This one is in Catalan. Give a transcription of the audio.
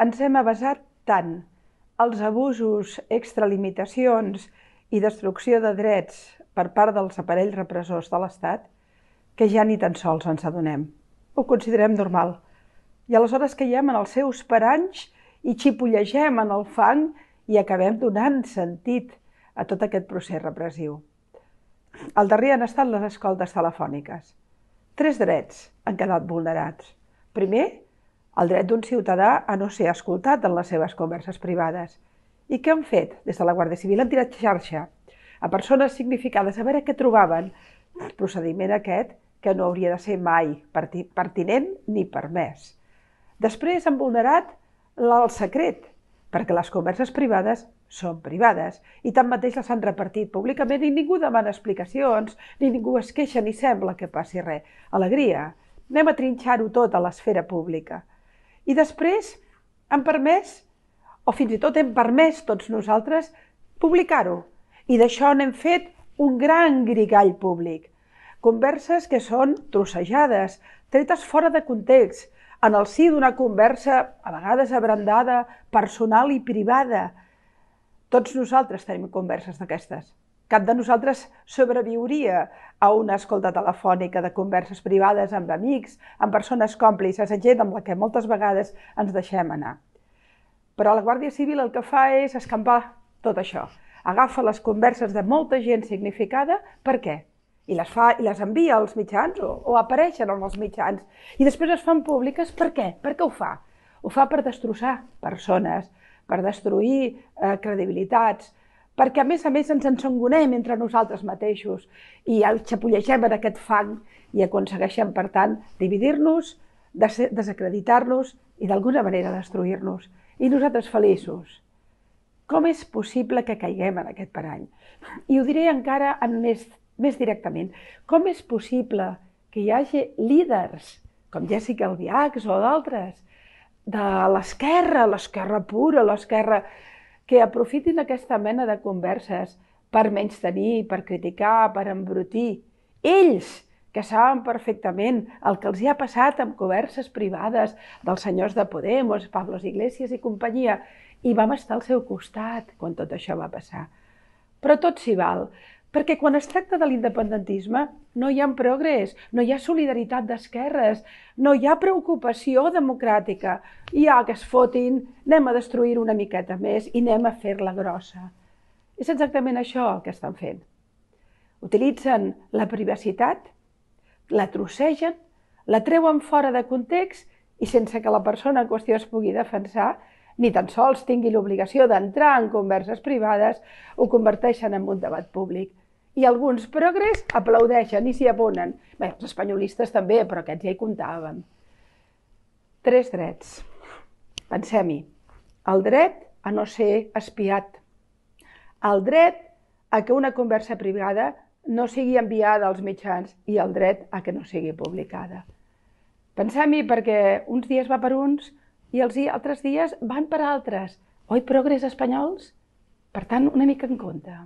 ens hem avasat tant als abusos, extralimitacions i destrucció de drets per part dels aparells repressors de l'Estat que ja ni tan sols ens adonem. Ho considerem normal. I aleshores caiem en els seus paranys i xipollegem en el fang i acabem donant sentit a tot aquest procés repressiu. Al darrer han estat les escoltes telefòniques. Tres drets han quedat vulnerats. Primer, el dret d'un ciutadà a no ser escoltat en les seves converses privades. I què han fet? Des de la Guàrdia Civil han tirat xarxa a persones significades a veure què trobaven el procediment aquest que no hauria de ser mai pertinent ni permès. Després han vulnerat el secret, perquè les converses privades són privades i tanmateix les han repartit públicament i ningú demana explicacions, ni ningú es queixa ni sembla que passi res. Alegria, anem a trinxar-ho tot a l'esfera pública. I després han permès, o fins i tot hem permès tots nosaltres, publicar-ho. I d'això n'hem fet un gran grigall públic. Converses que són trossejades, tretes fora de context, en el si d'una conversa, a vegades abrandada, personal i privada. Tots nosaltres tenim converses d'aquestes. Cap de nosaltres sobreviuria a una escolta telefònica de converses privades amb amics, amb persones còmplices, amb gent amb la que moltes vegades ens deixem anar. Però la Guàrdia Civil el que fa és escampar tot això. Agafa les converses de molta gent significada, per què? I les, fa, i les envia als mitjans o, o apareixen en els mitjans. I després es fan públiques, per què? Per què ho fa? Ho fa per destrossar persones, per destruir eh, credibilitats, perquè a més a més ens ensongonem entre nosaltres mateixos i xapollegem en aquest fang i aconsegueixem, per tant, dividir-nos, des desacreditar-nos i d'alguna manera destruir-nos. I nosaltres feliços. Com és possible que caiguem en aquest parany? I ho diré encara en més, més directament. Com és possible que hi hagi líders, com Jessica Albiach o d'altres, de l'esquerra, l'esquerra pura, l'esquerra que aprofitin aquesta mena de converses per menys tenir, per criticar, per embrutir. Ells, que saben perfectament el que els hi ha passat amb converses privades dels senyors de Podemos, Pablos Iglesias i companyia, i vam estar al seu costat quan tot això va passar. Però tot s'hi val, perquè quan es tracta de l'independentisme no hi ha progrés, no hi ha solidaritat d'esquerres, no hi ha preocupació democràtica. Hi ha ah, que es fotin, anem a destruir una miqueta més i anem a fer-la grossa. És exactament això el que estan fent. Utilitzen la privacitat, la trossegen, la treuen fora de context i sense que la persona en qüestió es pugui defensar, ni tan sols tingui l'obligació d'entrar en converses privades, ho converteixen en un debat públic. I alguns progres aplaudeixen i s'hi abonen. Bé, els espanyolistes també, però aquests ja hi comptàvem. Tres drets. Pensem-hi. El dret a no ser espiat. El dret a que una conversa privada no sigui enviada als mitjans i el dret a que no sigui publicada. Pensem-hi perquè uns dies va per uns, i els altres dies van per altres. Oi, progrés espanyols? Per tant, una mica en compte.